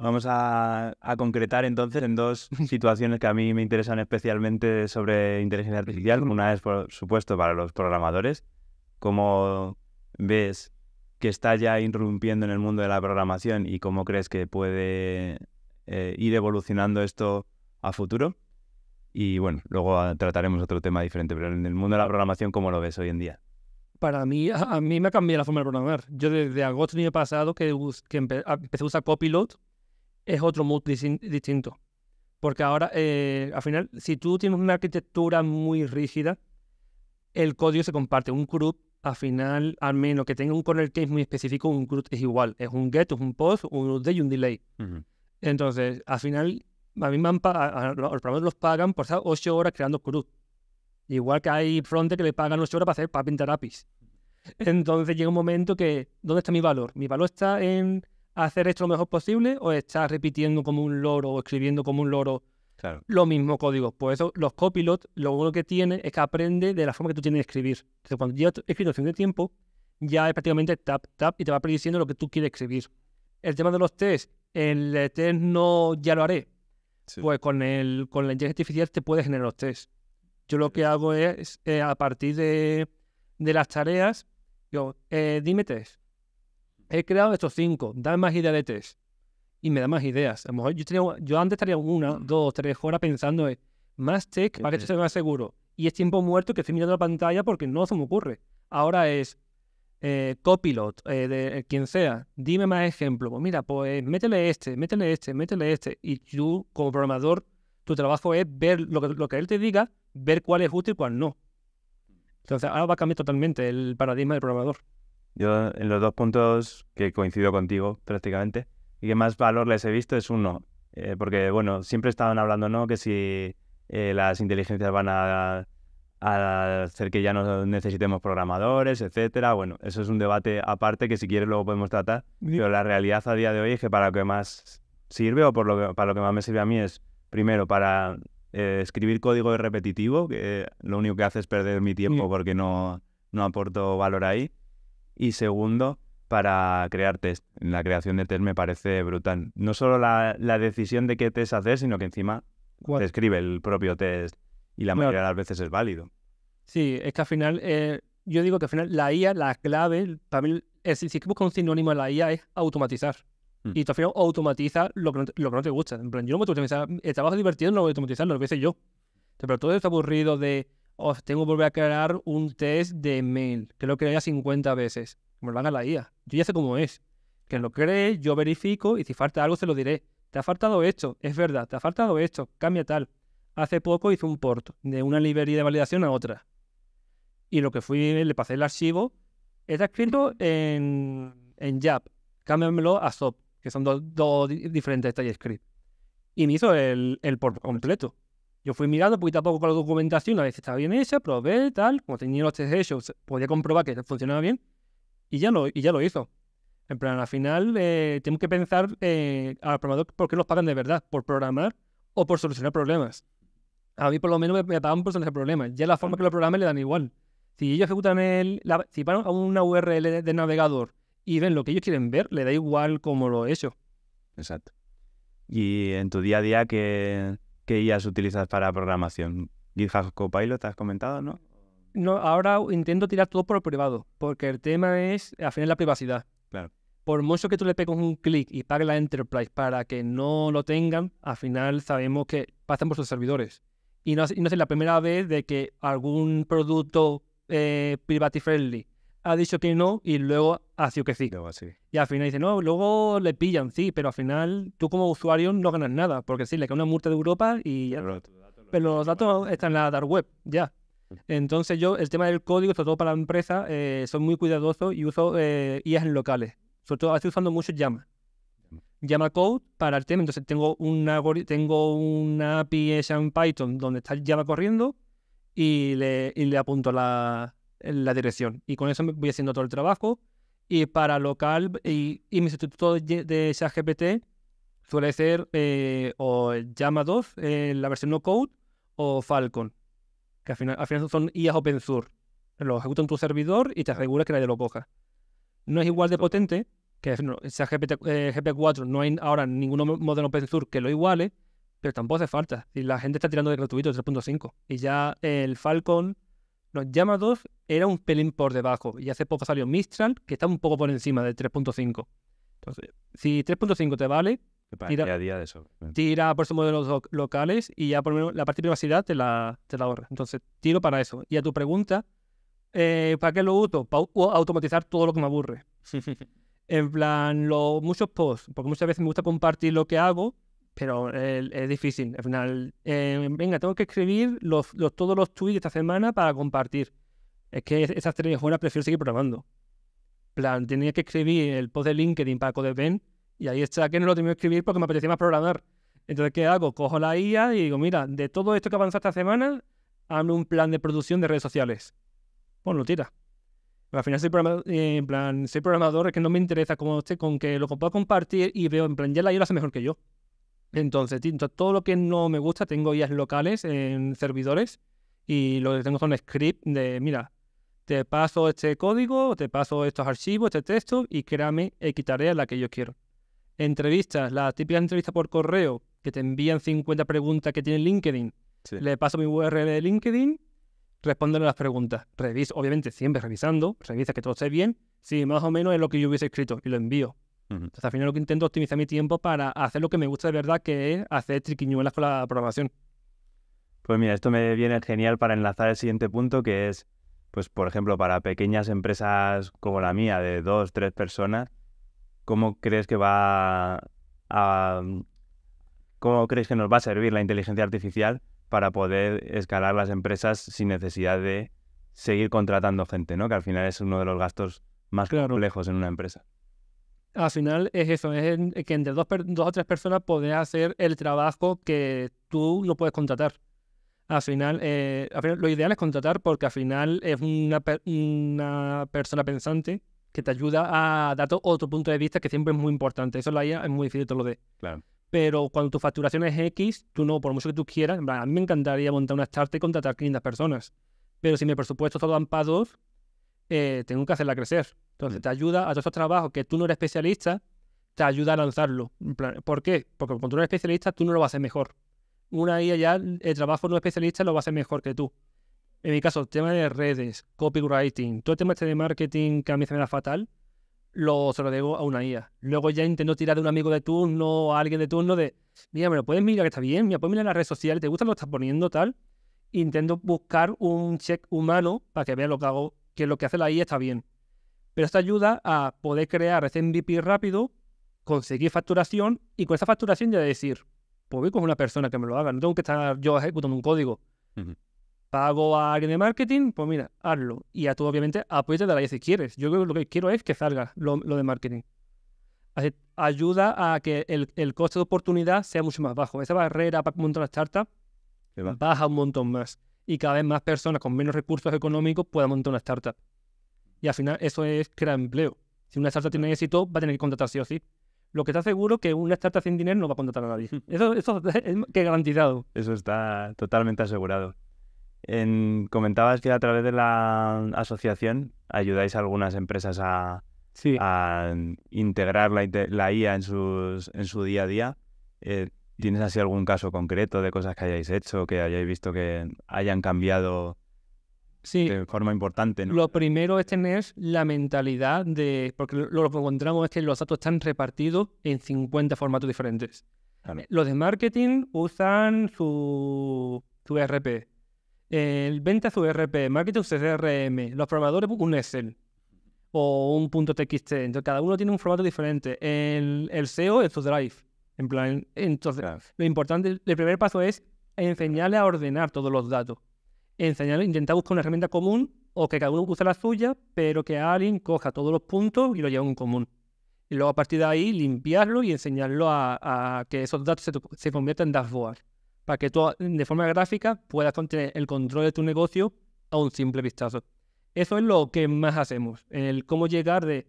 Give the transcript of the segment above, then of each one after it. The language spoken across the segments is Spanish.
Vamos a, concretar entonces en dos situaciones que a mí me interesan especialmente sobre inteligencia artificial. Una es, por supuesto, para los programadores. ¿Cómo ves que está ya irrumpiendo en el mundo de la programación y cómo crees que puede eh, ir evolucionando esto a futuro? Y bueno, luego trataremos otro tema diferente, pero en el mundo de la programación, ¿cómo lo ves hoy en día? para mí, a, mí me ha cambiado la forma de programar. Yo desde agosto del año pasado que, empecé a usar Copilot es otro mood distinto. Porque ahora, eh, al final, si tú tienes una arquitectura muy rígida, el código se comparte. Un CRUD, al final, al menos que tenga un corner case muy específico, un CRUD es igual. Es un get, es un post, un update y un delay. Entonces, al final, a mí me han pagado. los programadores los pagan por estar 8 horas creando CRUD. Igual que hay fronte que le pagan 8 horas para hacer para pintar APIs. Entonces llega un momento que, ¿dónde está mi valor? Mi valor está en hacer esto lo mejor posible o estás repitiendo como un loro o escribiendo como un loro lo mismo código. códigos? Pues Por eso los copilots lo único que tiene es que aprende de la forma que tú tienes de escribir. Entonces, cuando ya he escrito fin de tiempo, ya es prácticamente tap, tap y te va prediciendo lo que tú quieres escribir. El tema de los test, el test no ya lo haré. Pues con, el, con la inteligencia artificial te puedes generar los test. Yo lo que hago es, eh, a partir de, de las tareas, yo, eh, dime test he creado estos cinco, dame más ideas de test. Y me da más ideas. A lo mejor yo, tenía, yo antes estaría una, mm. dos, tres horas pensando en más tech para que esto sea más seguro. Y es tiempo muerto que estoy mirando la pantalla porque no se me ocurre. Ahora es eh, copilot, eh, de eh, quien sea, dime más ejemplos. Pues mira, pues métele este, métele este, métele este. Y tú, como programador, tu trabajo es ver lo que, lo que él te diga, ver cuál es útil y cuál no. Entonces, ahora va a cambiar totalmente el paradigma del programador. Yo en los dos puntos que coincido contigo prácticamente y que más valor les he visto es uno, eh, porque bueno, siempre estaban hablando, ¿no? Que si eh, las inteligencias van a, hacer que ya no necesitemos programadores, etcétera. Bueno, eso es un debate aparte que si quieres luego podemos tratar, pero la realidad a día de hoy es que para lo que más sirve o por lo para lo que más me sirve a mí es, primero, para eh, escribir código repetitivo, que lo único que hace es perder mi tiempo porque no, no aporto valor ahí. Y segundo, para crear test. La creación de test me parece brutal. No solo la, decisión de qué test hacer, sino que encima te escribe el propio test y la mayoría de las veces es válido. Sí, es que al final, eh, yo digo que al final la IA, la clave, para es, si es que busca un sinónimo de la IA es automatizar. Hmm. Y tú al final automatiza lo que, no te, gusta. En plan, yo no me automatizar, el trabajo divertido no lo voy a automatizar, lo voy a hacer yo. Pero todo esto aburrido de tengo que volver a crear un test de mail, que lo ya 50 veces. Me lo a la IA. Yo ya sé cómo es. Que lo cree, yo verifico y si falta algo se lo diré. Te ha faltado esto, es verdad, te ha faltado esto, cambia tal. Hace poco hice un port de una librería de validación a otra. Y lo que fui, le pasé el archivo, está escrito en, en JAP. Cámbiamelo a SOP, que son dos diferentes TypeScript. Y me hizo el, el port completo. Yo fui mirando poquito a poco con la documentación, a si estaba bien hecha, probé, tal. Como tenía los test hechos, podía comprobar que funcionaba bien. Y ya lo, y ya lo hizo. En plan, al final eh, tenemos que pensar eh, al programador por qué los pagan de verdad, por programar o por solucionar problemas. A mí por lo menos me, pagan por solucionar problemas. Ya la forma que lo programé le dan igual. Si ellos ejecutan el, si van a una URL de, de navegador y ven lo que ellos quieren ver, le da igual como lo he hecho. Exacto. Y en tu día a día, que ¿Qué IAs utilizas para programación? GitHub Copilot, has comentado, ¿no? No, ahora intento tirar todo por el privado, porque el tema es, al final, la privacidad. Claro. Por mucho que tú le pegues un clic y pague la enterprise para que no lo tengan, al final sabemos que pasan por sus servidores. Y no, es la primera vez de que algún producto eh, friendly ha dicho que no y luego ha sido que sí. Y al final dice, no, luego le pillan, sí, pero al final tú como usuario no ganas nada, porque sí, le cae una multa de Europa y ya. Pero, los datos están en la dark web, ya. Mm. Entonces yo, el tema del código, sobre todo para la empresa, eh, soy muy cuidadoso y uso eh, IAs locales. Sobre todo, estoy usando mucho Llama. Mm. Llama Code para el tema. Entonces tengo una, tengo una API en Python donde está Llama corriendo y le, y le apunto la, la dirección. Y con eso me voy haciendo todo el trabajo. Y para local y, mi sustituto de, GPT suele ser eh, o llama 2, eh, la versión no code, o Falcon, que al final, al final son IAs open Lo ejecuta en tu servidor y te aseguras que nadie lo coja. No es igual de potente, que no, GPT eh, GP4 no hay ahora ningún modelo open source que lo iguale, pero tampoco hace falta. Si la gente está tirando de gratuito 3.5 y ya el Falcon los 2 era un pelín por debajo y hace poco salió Mistral, que está un poco por encima del 3.5. Entonces, si 3.5 te vale, tira, a día de eso. tira por esos modelos locales y ya por lo menos la parte de privacidad te la, ahorra. Entonces, tiro para eso. Y a tu pregunta, eh, ¿para qué lo uso? Para automatizar todo lo que me aburre. en plan, los muchos posts, porque muchas veces me gusta compartir lo que hago pero eh, es, difícil. Al final, eh, venga, tengo que escribir los, todos los tweets de esta semana para compartir. Es que esas tres horas prefiero seguir programando. plan, tenía que escribir el post de LinkedIn para Ben y ahí está que no lo tenía que escribir porque me apetecía más programar. Entonces, ¿qué hago? Cojo la IA y digo, mira, de todo esto que avanzó esta semana, hazme un plan de producción de redes sociales. Pues lo tira. Al final soy programador, eh, en plan, soy programador, es que no me interesa como esté, con que lo pueda compartir y veo, en plan, ya la IA lo hace mejor que yo. Entonces, todo lo que no me gusta, tengo guías locales en servidores y lo que tengo son scripts de, mira, te paso este código, te paso estos archivos, este texto y créame X tarea la que yo quiero. Entrevistas, la típica entrevista por correo, que te envían 50 preguntas que tiene LinkedIn. Le paso mi URL de LinkedIn, responden las preguntas. Reviso, obviamente, siempre revisando, revisa que todo esté bien. Si más o menos es lo que yo hubiese escrito y lo envío. Entonces, al final lo que intento es optimizar mi tiempo para hacer lo que me gusta de verdad, que es hacer triquiñuelas con la programación. Pues mira, esto me viene genial para enlazar el siguiente punto, que es, pues por ejemplo, para pequeñas empresas como la mía, de dos, tres personas, ¿cómo crees que va a... ¿Cómo crees que nos va a servir la inteligencia artificial para poder escalar las empresas sin necesidad de seguir contratando gente, ¿no? Que al final es uno de los gastos más lejos en una empresa al final es eso, es eh, que entre dos, o tres personas podés hacer el trabajo que tú no puedes contratar. Eh, al final, lo ideal es contratar porque al final es una, persona pensante que te ayuda a dar otro punto de vista que siempre es muy importante. Eso la IA es muy difícil te lo dé. Claro. Pero cuando tu facturación es X, tú no, por mucho que tú quieras, a mí me encantaría montar una startup y contratar 500 personas. Pero si mi presupuesto solo dan para dos, eh, tengo que hacerla crecer. Entonces, mm. te ayuda a todos esos trabajos que tú no eres especialista, te ayuda a lanzarlo. ¿Por qué? Porque cuando tú no eres especialista, tú no lo vas a hacer mejor. Una IA ya, el trabajo no especialista lo va a hacer mejor que tú. En mi caso, el tema de redes, copywriting, todo el tema este de marketing que a mí se me da fatal, lo, se lo debo a una IA. Luego ya intento tirar de un amigo de turno, a alguien de turno, de, mira, me lo puedes mirar que está bien, mira, ponme en las redes sociales, te gusta lo que estás poniendo, tal. Intento buscar un check humano para que vea lo que hago que lo que hace la i está bien. Pero esto ayuda a poder crear ese MVP rápido, conseguir facturación y con esa facturación ya decir, pues voy con una persona que me lo haga, no tengo que estar yo ejecutando un código. Pago a alguien de marketing, pues mira, hazlo. Y a tú, obviamente, apóyate de la IA si quieres. Yo creo lo que quiero es que salga lo, de marketing. ayuda a que el, coste de oportunidad sea mucho más bajo. Esa barrera para montar las startup baja un montón más y cada vez más personas con menos recursos económicos puedan montar una startup. Y al final eso es crear empleo. Si una startup tiene éxito, va a tener que contratar sí o sí. Lo que está seguro que una startup sin dinero no va a contratar a nadie. Eso, eso es que garantizado. Eso está totalmente asegurado. comentabas que a través de la asociación ayudáis a algunas empresas a, integrar la, IA en, sus, en su día a día. Eh, ¿Tienes así algún caso concreto de cosas que hayáis hecho, que hayáis visto que hayan cambiado de forma importante? Lo primero es tener la mentalidad de, porque lo que encontramos es que los datos están repartidos en 50 formatos diferentes. Los de marketing usan su, su e RP, el venta su e RP, marketing su CRM, e los programadores un Excel o un punto .txt. Entonces cada uno tiene un formato diferente. El, el SEO es su Drive. En plan, entonces, lo importante, el primer paso es enseñarle a ordenar todos los datos. Enseñarle, intentar buscar una herramienta común o que cada uno use la suya, pero que alguien coja todos los puntos y lo lleve un común. Y luego a partir de ahí limpiarlo y enseñarlo a, que esos datos se, conviertan en dashboard, para que tú de forma gráfica puedas tener el control de tu negocio a un simple vistazo. Eso es lo que más hacemos, en el cómo llegar de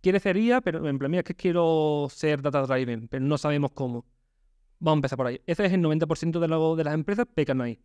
quiere ser pero en plan, mira, es que quiero ser data driven, pero no sabemos cómo. Vamos a empezar por ahí. Ese es el 90% de, de las empresas pecan ahí.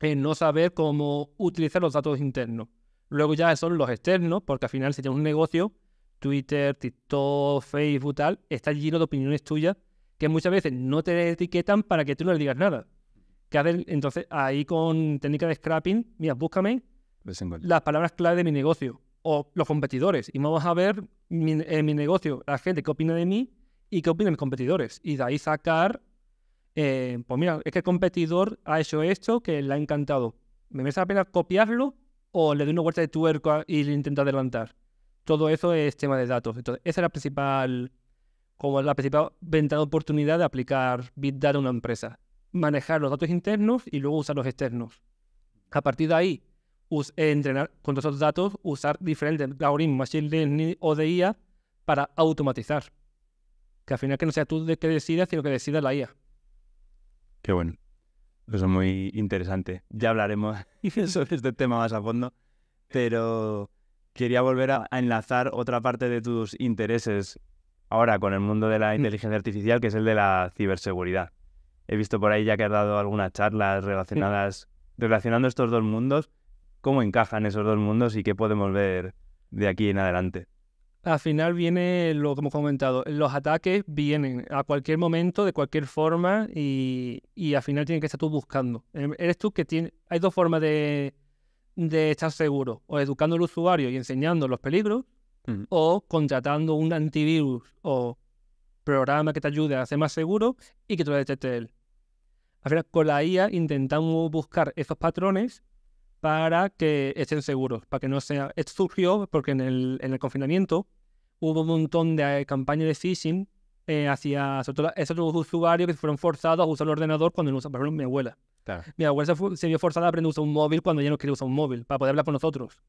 En no saber cómo utilizar los datos internos. Luego ya son los externos, porque al final si tienes un negocio, Twitter, TikTok, Facebook, tal, está lleno de opiniones tuyas que muchas veces no te etiquetan para que tú no le digas nada. entonces ahí con técnica de scrapping, mira, búscame las palabras clave de mi negocio o los competidores. Y vamos a ver en mi negocio la gente que opina de mí y qué opinan mis competidores. Y de ahí sacar, eh, pues mira, es que el competidor ha hecho esto que le ha encantado. ¿Me merece la pena copiarlo o le doy una vuelta de tuerca y le intento adelantar? Todo eso es tema de datos. Entonces, esa es la principal, como la principal ventana de oportunidad de aplicar Big Data a una empresa. Manejar los datos internos y luego usar los externos. A partir de ahí, eh, entrenar con todos esos datos, usar diferentes algoritmos, machine learning o de IA para automatizar. Que al final que no sea tú de que decidas, sino que decida la IA. Qué bueno. Eso es muy interesante. Ya hablaremos sobre este tema más a fondo, pero quería volver a enlazar otra parte de tus intereses ahora con el mundo de la mm. inteligencia artificial, que es el de la ciberseguridad. He visto por ahí ya que has dado algunas charlas mm. relacionadas, relacionando estos dos mundos cómo encajan esos dos mundos y qué podemos ver de aquí en adelante. Al final viene lo que hemos comentado, los ataques vienen a cualquier momento, de cualquier forma, y, al final tienes que estar tú buscando. Em, eres tú que tiene, hay dos formas de, estar seguro, o educando al usuario y enseñando los peligros, o contratando un antivirus o programa que te ayude a hacer más seguro y que te lo detecte él. Al final, con la IA intentamos buscar esos patrones para que estén seguros, para que no sea... Esto eh, surgió porque en el, confinamiento hubo un montón de campañas de phishing eh, hacia esos usuarios que fueron forzados a usar el ordenador cuando no usaban. por ejemplo, mi abuela. Mi abuela se, vio forzada a aprender a usar un móvil cuando ella no quería usar un móvil, para poder hablar con nosotros.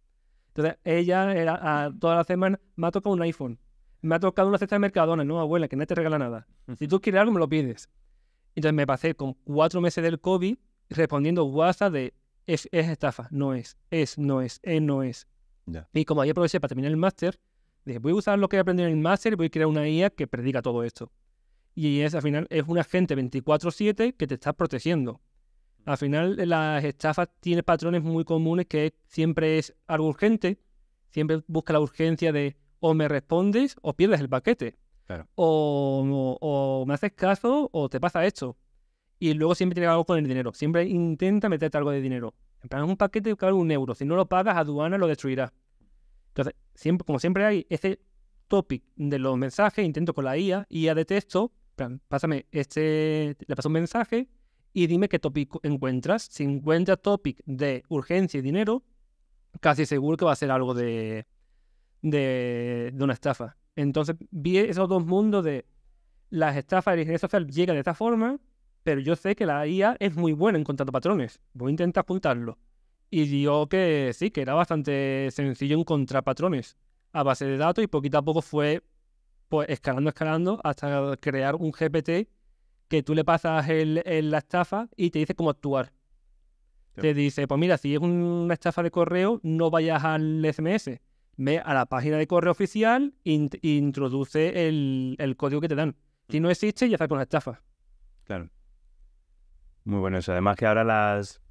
Entonces, ella era a, toda la semana me ha tocado un iPhone, me ha tocado una cesta de Mercadona, no, abuela, que no te regala nada. Si tú quieres algo, me lo pides. Entonces, me pasé con cuatro meses del COVID respondiendo WhatsApp de es, estafa, no es, es, no es, es, no es. Y como yo aproveché para terminar el máster, dije, voy a usar lo que he aprendido en el máster y voy a crear una IA que predica todo esto. Y es, al final, es un agente 24-7 que te está protegiendo. Al final, eh, las estafas tienen patrones muy comunes que siempre es algo urgente, siempre busca la urgencia de o me respondes o pierdes el paquete. o, me haces caso o te pasa esto y luego siempre tiene algo con el dinero. Siempre intenta meterte algo de dinero. En plan, un paquete de un euro. Si no lo pagas, aduana lo destruirá. Entonces, como siempre hay ese topic de los mensajes, intento con la IA, IA de texto, pásame este, le paso un mensaje y dime qué topic encuentras. Si encuentras topic de urgencia y dinero, casi seguro que va a ser algo de, de, una estafa. Entonces, vi esos dos mundos de las estafas de la social llega de esta forma pero yo sé que la IA es muy buena encontrar patrones. Voy a intentar apuntarlo. Y yo que sí, que era bastante sencillo encontrar patrones a base de datos y poquito a poco fue pues, escalando, escalando hasta crear un GPT que tú le pasas el, la estafa y te dice cómo actuar. Te dice, pues mira, si es una estafa de correo, no vayas al SMS. Ve a la página de correo oficial e introduce el, código que te dan. Si mm. no existe, ya sabes con la estafa. Claro. Muy bueno eso. Además que ahora las,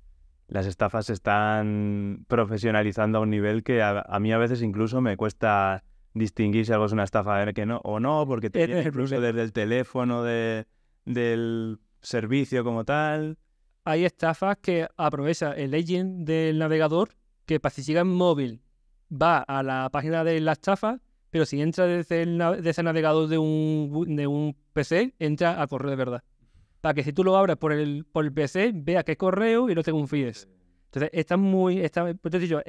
las estafas se están profesionalizando a un nivel que a, mí a veces incluso me cuesta distinguir si algo es una estafa que no, o no, porque te viene incluso desde el teléfono de, del servicio como tal. Hay estafas que aprovecha el agent del navegador que para si llega en móvil va a la página de la estafa, pero si entra desde, el, navegador de un, de un PC, entra a correo de verdad para que si tú lo abres por el, por el PC, vea que correo y no te confíes. Entonces, está muy, es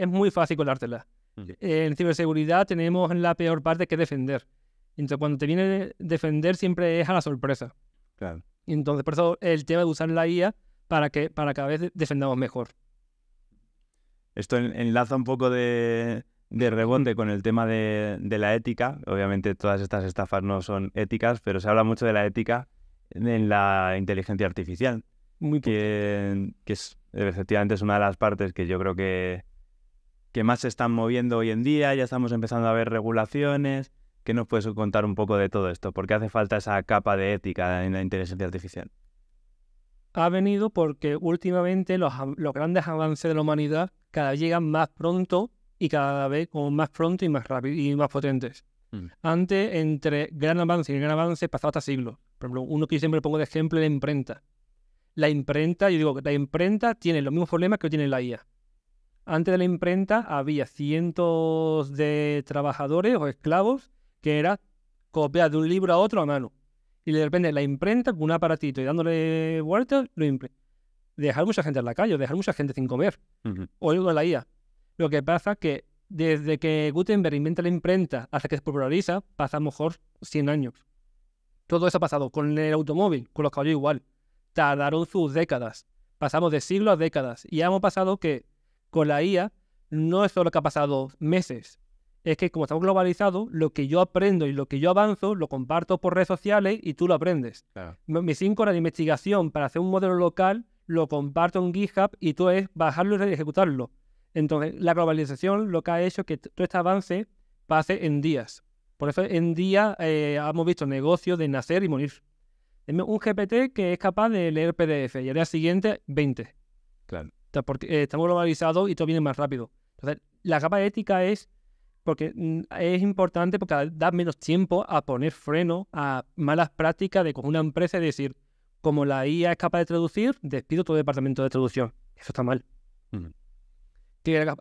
muy fácil colártela. Mm. Eh, en ciberseguridad tenemos la peor parte que defender. Entonces, cuando te viene defender, siempre es a la sorpresa. Claro. Entonces, por eso el tema de usar la IA para que para cada vez defendamos mejor. Esto enlaza un poco de, de con el tema de, de la ética. Obviamente, todas estas estafas no son éticas, pero se habla mucho de la ética en la inteligencia artificial. Muy que, que es, efectivamente es una de las partes que yo creo que, que más se están moviendo hoy en día, ya estamos empezando a ver regulaciones. ¿Qué nos puedes contar un poco de todo esto? ¿Por qué hace falta esa capa de ética en la inteligencia artificial? Ha venido porque últimamente los, grandes avances de la humanidad cada vez llegan más pronto y cada vez como más pronto y más rápido y más potentes. Mm. Antes, entre gran avance y gran avance, pasaba hasta siglos. Por ejemplo, uno que yo siempre pongo de ejemplo es la imprenta. La imprenta, yo digo, que la imprenta tiene los mismos problemas que tiene la IA. Antes de la imprenta había cientos de trabajadores o esclavos que era copiar de un libro a otro a mano. Y de repente la imprenta con un aparatito y dándole vueltas, lo imprenta. Dejar mucha gente en la calle, dejar mucha gente sin comer. O algo de la IA. Lo que pasa es que desde que Gutenberg inventa la imprenta hasta que se populariza, pasa mejor 100 años. Todo eso ha pasado con el automóvil, con los caballos igual. Tardaron sus décadas. Pasamos de siglos a décadas. Y hemos pasado que con la IA no es solo que ha pasado meses. Es que como estamos globalizados, lo que yo aprendo y lo que yo avanzo lo comparto por redes sociales y tú lo aprendes. Mis cinco horas de investigación para hacer un modelo local lo comparto en GitHub y tú es bajarlo y ejecutarlo. Entonces, la globalización lo que ha hecho es que todo este avance pase en días. Por eso en días eh, hemos visto negocios de nacer y morir. Un GPT que es capaz de leer PDF y al día siguiente 20. Claro. porque, eh, estamos globalizados y todo viene más rápido. Entonces, la capa ética es porque mm, es importante porque da menos tiempo a poner freno a malas prácticas de con una empresa y decir, como la IA es capaz de traducir, despido todo el departamento de traducción. Eso está mal. Mm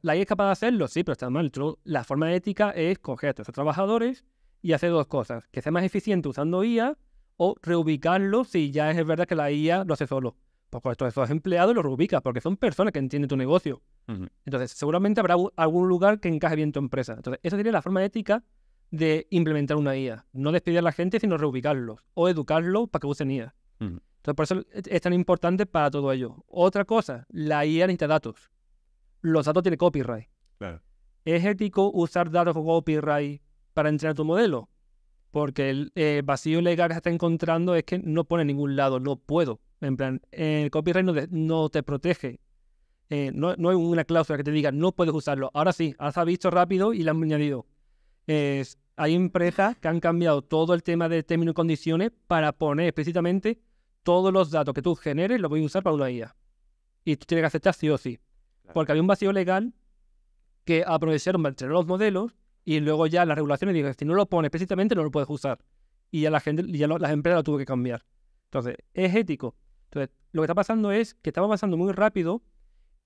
la IA es capaz de hacerlo? Sí, pero está mal. la forma ética es coger a estos trabajadores y hacer dos cosas. Que sea más eficiente usando IA o reubicarlo si ya es verdad que la IA lo hace solo. Pues con estos empleados lo reubicas porque son personas que entienden tu negocio. Entonces, seguramente habrá algún lugar que encaje bien tu empresa. Entonces, esa sería la forma ética de implementar una IA. No despedir a la gente, sino reubicarlos o educarlos para que usen IA. Entonces, por eso es tan importante para todo ello. Otra cosa, la IA necesita datos los datos tienen copyright. ¿Es ético usar datos con copyright para entrenar tu modelo? Porque el eh, vacío legal que se está encontrando es que no pone en ningún lado, no puedo. En plan, el copyright no te, protege. Eh, no, hay una cláusula que te diga no puedes usarlo. Ahora sí, has visto rápido y le han añadido. hay empresas que han cambiado todo el tema de términos y condiciones para poner explícitamente todos los datos que tú generes los voy a usar para una IA. Y tú tienes que aceptar sí o sí. Porque había un vacío legal que aprovecharon para los modelos y luego ya las regulaciones dicen si no lo pones precisamente no lo puedes usar. Y ya, la gente, ya las empresas lo tuvo que cambiar. Entonces, es ético. Entonces, lo que está pasando es que estamos avanzando muy rápido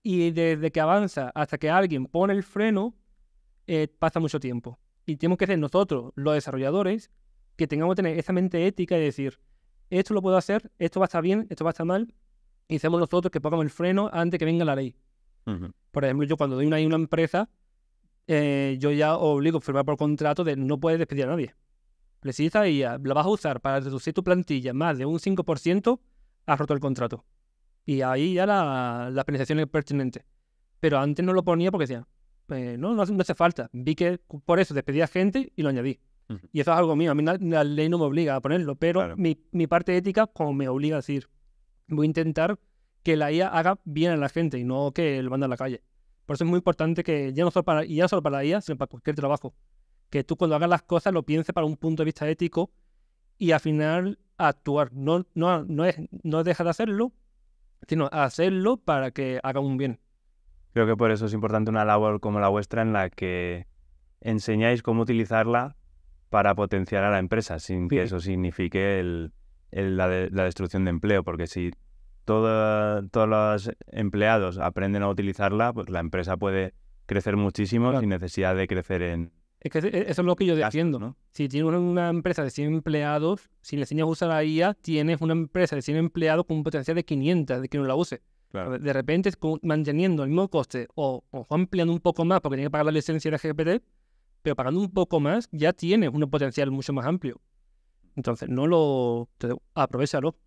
y desde que avanza hasta que alguien pone el freno, eh, pasa mucho tiempo. Y tenemos que ser nosotros, los desarrolladores, que tengamos que tener esa mente ética y decir, esto lo puedo hacer, esto va a estar bien, esto va a estar mal, y hacemos nosotros que pongamos el freno antes que venga la ley. Por ejemplo, yo cuando doy una, una empresa, eh, yo ya obligo a firmar por contrato de no puedes despedir a nadie. Precisa y la vas a usar para reducir tu plantilla más de un 5%, has roto el contrato. Y ahí ya la, penalización es pertinente. Pero antes no lo ponía porque decía, pues, no, no hace, falta. Vi que por eso despedía gente y lo añadí. Y eso es algo mío. A mí la, ley no me obliga a ponerlo, pero mi, mi, parte ética como me obliga a decir, voy a intentar que la IA haga bien a la gente y no que lo mande a la calle. Por eso es muy importante que ya no solo para, ya solo para la IA, sino para cualquier trabajo, que tú cuando hagas las cosas lo pienses para un punto de vista ético y al final actuar. No, no, es, no deja de hacerlo, sino hacerlo para que haga un bien. Creo que por eso es importante una labor como la vuestra en la que enseñáis cómo utilizarla para potenciar a la empresa, sin que eso signifique la destrucción de empleo, porque si toda, todos los empleados aprenden a utilizarla, pues la empresa puede crecer muchísimo sin necesidad de crecer en... Es que e, eso es lo que yo estoy defiendo. ¿no? Si tienes una empresa de 100 empleados, si le enseñas a usar la IA, tienes una empresa de 100 empleados con un potencial de 500 de que no la use. De repente, manteniendo el mismo coste o, ampliando un poco más porque tiene que pagar la licencia de GPT, pero pagando un poco más ya tienes un potencial mucho más amplio. Entonces, no lo... Entonces, aprovechalo.